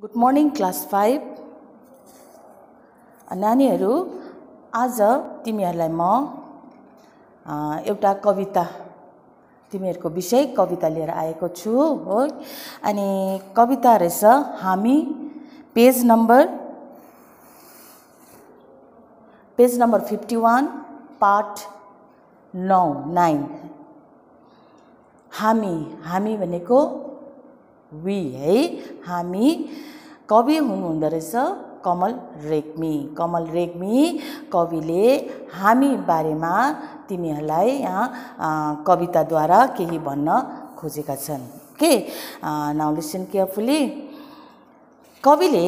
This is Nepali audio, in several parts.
गुड मर्निङ क्लास फाइभ नानीहरू आज तिमीहरूलाई म एउटा कविता तिमीहरूको विषय कविता लिएर आएको छु हो अनि कविता रहेछ हामी page number page number fifty one part नौ नाइन हामी हामी भनेको वी है हामी कवि हुनुहुँदो रहेछ कमल रेग्मी कमल रेग्मी कविले हामी बारेमा तिमीहरूलाई यहाँ कविताद्वारा केही भन्न खोजेका छन् के नाउ लिसन केयरफुली कविले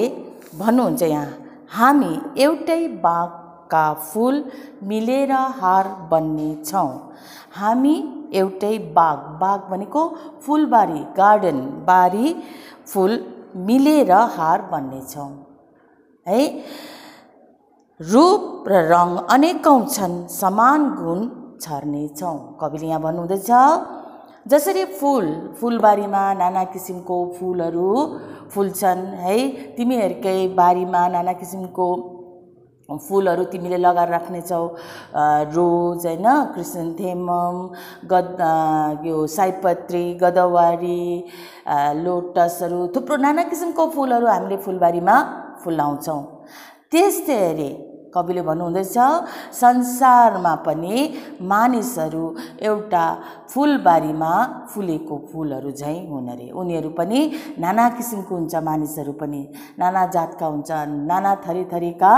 भन्नुहुन्छ यहाँ हामी एउटै बाघका फुल मिलेर हार बन्ने छौँ हामी एउटै बाग बाग भनेको फुलबारी गार्डन बारी फुल मिलेर हार भन्नेछौँ है रूप र रङ अनेकौँ छन् समान गुण छर्नेछौँ कविले यहाँ भन्नुहुँदैछ जसरी फुल फुलबारीमा नाना किसिमको फुलहरू फुल्छन् है तिमीहरूकै बारीमा नाना किसिमको फुलहरू तिमीले लगाएर राख्नेछौ रोज होइन क्रिसन्थेमम गद यो सयपत्री गदवारी लोटसहरू थुप्रो नाना किसिमको फुलहरू हामीले फुलबारीमा फुलाउँछौँ त्यस्तै अरे कविले भन्नुहुँदैछ संसारमा पनि मानिसहरू एउटा फुलबारीमा फुलेको फुलहरू झैँ हुन अरे उनीहरू पनि नाना किसिमको हुन्छ मानिसहरू पनि नाना जातका हुन्छन् नाना थरी थरीका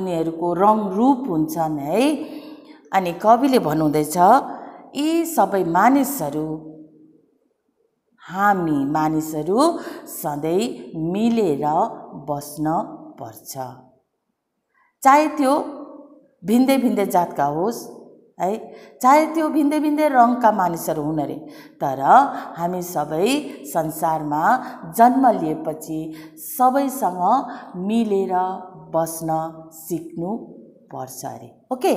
उनीहरूको रङरूप हुन्छन् है अनि कविले भन्नुहुँदैछ यी सबै मानिसहरू हामी मानिसहरू सधैँ मिलेर बस्न पर्छ चाहे त्यो भिन्दै भिन्दै जातका होस् है चाहे त्यो भिन्दै भिन्दै रङका मानिसहरू हुन् अरे तर हामी सबै संसारमा जन्म लिएपछि सबैसँग मिलेर बस्न सिक्नु पर्छ अरे ओके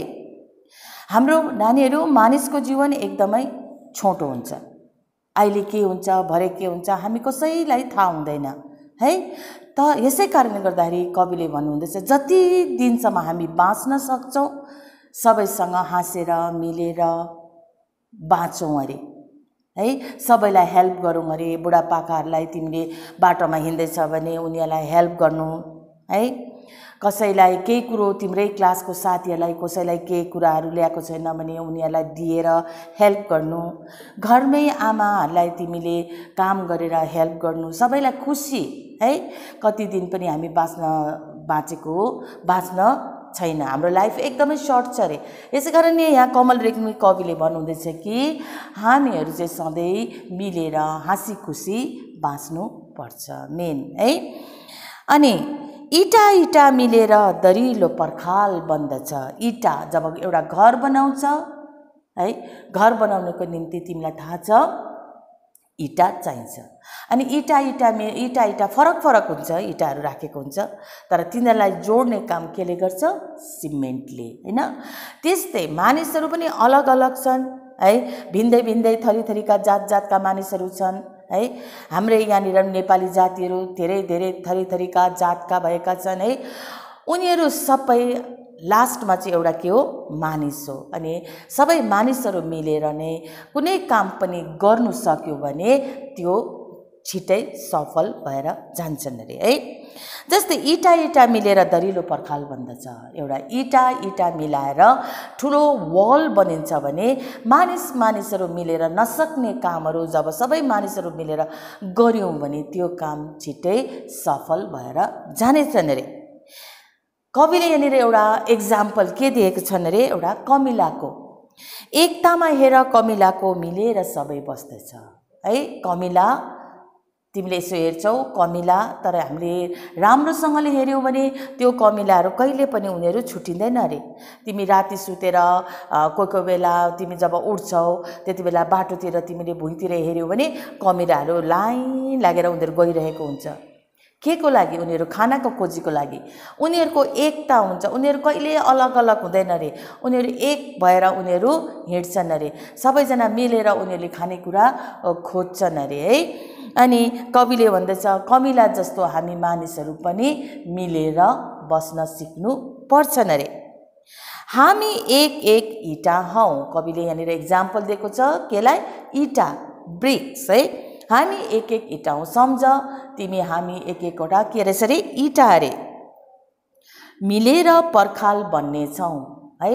हाम्रो नानीहरू मानिसको जीवन एकदमै छोटो हुन्छ अहिले के हुन्छ भरे के हुन्छ हामी कसैलाई थाहा हुँदैन है त यसै कारणले गर्दाखेरि कविले भन्नुहुँदैछ जति दिनसम्म हामी बाँच्न सक्छौँ सबैसँग हाँसेर मिलेर बाँचौँ अरे है सबैलाई हेल्प गरौँ अरे बुढापाकाहरूलाई तिमीले बाटोमा हिँड्दैछ भने उनीहरूलाई हेल्प गर्नु है कसैलाई केही कुरो तिम्रै क्लासको साथीहरूलाई कसैलाई केही कुराहरू ल्याएको छैन भने उनीहरूलाई दिएर हेल्प गर्नु घरमै आमाहरूलाई तिमीले काम गरेर हेल्प गर्नु सबैलाई खुसी है कति दिन पनि हामी बाँच्न बाँचेको हो बाँच्न छैन हाम्रो लाइफ एकदमै सर्ट छ अरे यसै कारणले यहाँ कमल रेग्मी कविले भन्नुहुँदैछ कि हामीहरू चाहिँ सधैँ मिलेर हाँसी खुसी बाँच्नुपर्छ मेन है अनि इँटा इँटा मिलेर दरिलो पर्खाल बन्दछ इँटा जब एउटा घर बनाउँछ है घर बनाउनुको निम्ति तिमीलाई थाहा छ इँटा चाहिन्छ अनि इँटा इँटा मे इँटा इँटा फरक फरक हुन्छ इँटाहरू राखेको हुन्छ तर तिनीहरूलाई जोड्ने काम केले गर्छ सिमेन्टले होइन त्यस्तै मानिसहरू पनि अलग अलग छन् है भिन्दै भिन्दै थरी थरीका जात जातका मानिसहरू छन् है हाम्रै यहाँनिर नेपाली जातिहरू धेरै धेरै थरी थरीका जातका भएका छन् है उनीहरू सबै लास्टमा चाहिँ एउटा के हो मानिस हो अनि सबै मानिसहरू मिलेर नै कुनै काम पनि गर्नु सक्यो भने त्यो छिटै सफल भएर जान्छन् अरे है जस्तै इँटा इँटा मिलेर दरिलो पर्खाल भन्दछ एउटा इँटा इँटा मिलाएर ठुलो वल बनिन्छ भने मानिस मानिसहरू मिलेर नसक्ने कामहरू जब सबै मानिसहरू मिलेर गऱ्यौँ भने त्यो काम छिटै सफल भएर जानेछन् अरे कविले यहाँनिर एउटा इक्जाम्पल के दिएको छन् अरे एउटा कमिलाको एकतामा हेर कमिलाको मिलेर सबै बस्दछ है कमिला तिमीले यसो हेर्छौ कमिला तर हामीले राम्रोसँगले हेऱ्यौँ भने त्यो कमिलाहरू कहिले पनि उनीहरू छुट्टिँदैन अरे तिमी राति सुतेर कोही कोही बेला तिमी जब उठ्छौ त्यति बेला बाटोतिर तिमीले भुइँतिर हेऱ्यौ भने कमिलाहरू लाइन लागेर उनीहरू गइरहेको हुन्छ के को लागि उनीहरू खानाको खोजीको लागि उनीहरूको एकता हुन्छ उनीहरू कहिले अलग अलग हुँदैन अरे उनीहरू एक भएर उनीहरू हिँड्छन् अरे सबैजना मिलेर उनीहरूले खानेकुरा खोज्छन् अरे है अनि कविले भन्दछ कमिला जस्तो हामी मानिसहरू पनि मिलेर बस्न सिक्नु पर्छन् अरे हामी एक एक इँटा हौ कविले यहाँनिर इक्जाम्पल दिएको छ केलाई इँटा ब्रिक्स है हामी एक एक हौ सम्झ तिमी हामी एक एकवटा के रहेछ अरे इँटा अरे मिलेर पर्खाल बन्नेछौँ है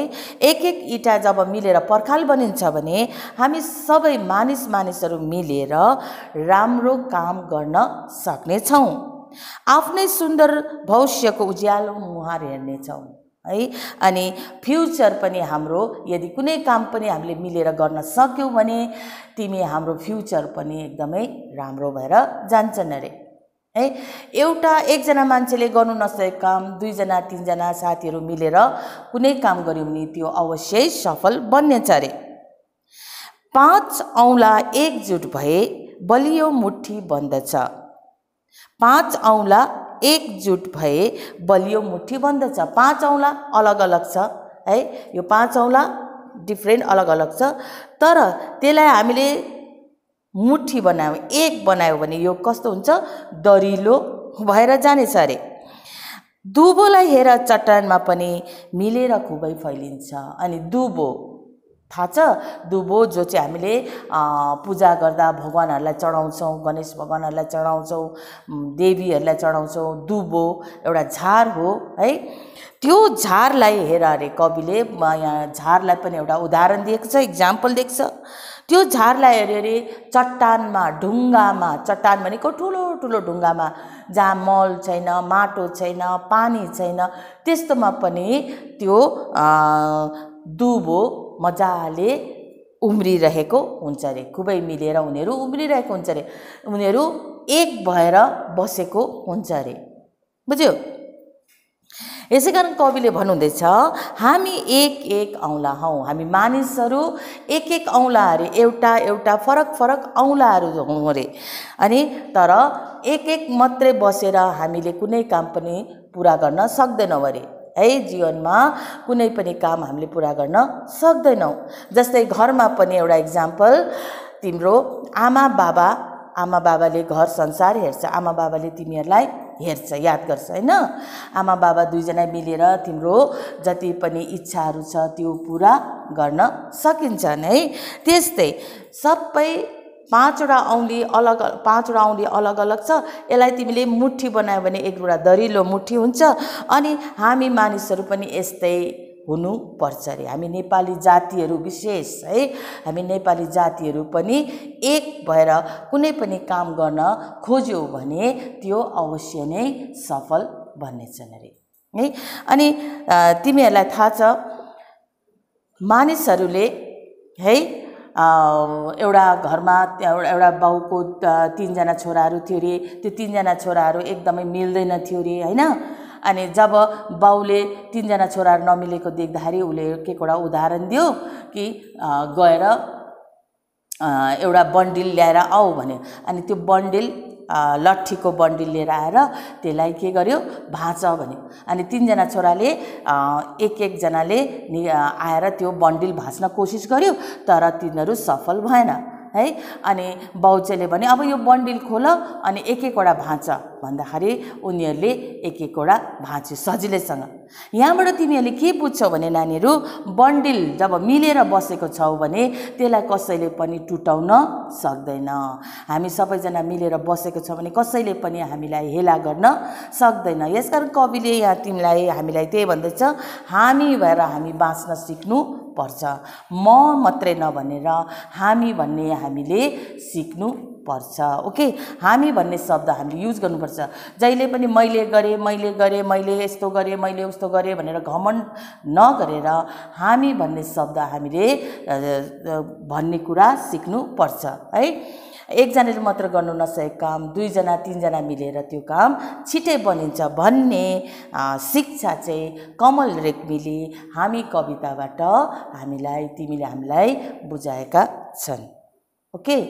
एक एक इँटा जब मिलेर पर्खाल बनिन्छ भने हामी सबै मानिस मानिसहरू मिलेर राम्रो काम गर्न सक्नेछौँ आफ्नै सुन्दर भविष्यको उज्यालो मुहार हेर्नेछौँ है अनि फ्युचर पनि हाम्रो यदि कुनै काम पनि हामीले मिलेर गर्न सक्यौँ भने तिमी हाम्रो फ्युचर पनि एकदमै राम्रो भएर जान्छन् अरे है एउटा एकजना मान्छेले गर्नु नसकेको काम दुईजना तिनजना साथीहरू मिलेर कुनै काम गऱ्यो भने त्यो अवश्य सफल बन्नेछ अरे पाँच औँला एकजुट भए बलियो मुठी बन्दछ पाँच औँला एकजुट भए बलियो मुठी बन्दछ पाँच औँला अलग अलग छ है यो पाँच औँला डिफ्रेन्ट अलग अलग छ तर त्यसलाई हामीले मुठी बनायौँ एक बनायो भने यो कस्तो हुन्छ दरिलो भएर जानेछ अरे दुबोलाई हेर चट्टानमा पनि मिलेर खुबै फैलिन्छ अनि दुबो थाहा छ दुबो जो चाहिँ हामीले पूजा गर्दा भगवान्हरूलाई चढाउँछौँ गणेश भगवान्हरूलाई चढाउँछौँ देवीहरूलाई चढाउँछौँ दुबो एउटा झार हो है त्यो झारलाई हेर अरे कविले यहाँ झारलाई पनि एउटा उदाहरण दिएको छ इक्जाम्पल दिएको छ त्यो झारलाई हेऱ्यो अरे चट्टानमा ढुङ्गामा चट्टान भनेको ठुलो ठुलो ढुङ्गामा जहाँ मल छैन माटो छैन पानी छैन त्यस्तोमा पनि त्यो दुबो मजाले उम्रिरहेको हुन्छ अरे खुबै मिलेर उनीहरू उम्रिरहेको हुन्छ अरे उनीहरू एक भएर बसेको हुन्छ अरे बुझ्यो यसै कारण कविले भन्नुहुँदैछ हामी एक एक औँला हौ हामी मानिसहरू एक एक औँला अरे एउटा एउटा फरक फरक औँलाहरू हौँ अरे अनि तर एक एक मात्रै बसेर हामीले कुनै काम पनि पुरा गर्न सक्दैनौँ अरे है जीवनमा कुनै पनि काम हामीले पुरा गर्न सक्दैनौँ जस्तै घरमा पनि एउटा इक्जाम्पल तिम्रो आमा बाबा आमा बाबाले घर संसार हेर्छ आमा बाबाले तिमीहरूलाई हेर्छ याद गर्छ होइन आमा बाबा दुईजना मिलेर तिम्रो जति पनि इच्छाहरू छ त्यो पुरा गर्न सकिन्छन् है त्यस्तै सबै पाँचवटा औँली अलग पाँचवटा औँली अलग अलग छ यसलाई तिमीले मुठी बनायो भने एक एउटा दरिलो मुठी हुन्छ अनि हामी मानिसहरू पनि यस्तै हुनुपर्छ अरे हामी नेपाली जातिहरू विशेष है हामी नेपाली जातिहरू पनि एक भएर कुनै पनि काम गर्न खोज्यौँ भने त्यो अवश्य नै सफल भन्नेछन् अरे है अनि तिमीहरूलाई थाहा छ मानिसहरूले है एउटा घरमा एउटा बाउको तिनजना छोराहरू थियो अरे त्यो तिनजना छोराहरू एकदमै मिल्दैन थियो अरे होइन अनि जब बाउले तिनजना छोराहरू नमिलेको देख्दाखेरि उसले के एउटा उदाहरण दियो कि गएर एउटा बन्डिल ल्याएर आऊ भन्यो अनि त्यो बन्डिल लट्ठीको बन्डिल लिएर आएर त्यसलाई के गर्यो भाँच भन्यो अनि तिनजना छोराले एक एकजनाले नि आएर त्यो बन्डिल भाँच्न कोसिस गर्यो तर तिनीहरू सफल भएन है अनि बाउचेले भने अब यो बन्डिल खोल अनि एक एकवटा भाँच भन्दाखेरि उनीहरूले एक एकवटा भाँच्यो सजिलैसँग यहाँबाट तिमीहरूले के बुझ्छौ भने नानीहरू बन्डिल जब मिलेर बसेको छौ भने त्यसलाई कसैले पनि टुटाउन सक्दैन हामी सबैजना मिलेर बसेको छौँ भने कसैले पनि हामीलाई हेला गर्न सक्दैन यसकारण कविले यहाँ तिमीलाई हामीलाई त्यही भन्दैछ हामी भएर हामी बाँच्न सिक्नु पर्छ म मात्रै नभनेर हामी भन्ने हामीले सिक्नु पर्छ ओके हामी भन्ने शब्द हामीले युज गर्नुपर्छ जहिले पनि मैले गरेँ मैले गरेँ मैले यस्तो गरेँ मैले उस्तो गरेँ भनेर घमण्ड नगरेर हामी भन्ने शब्द हामीले भन्ने कुरा सिक्नुपर्छ है एकजनाले मात्र गर्नु नसकेको काम दुईजना तिनजना मिलेर त्यो काम छिटै बनिन्छ भन्ने शिक्षा चाहिँ कमल रेग्मीले हामी कविताबाट हामीलाई तिमीले हामीलाई बुझाएका छन् ओके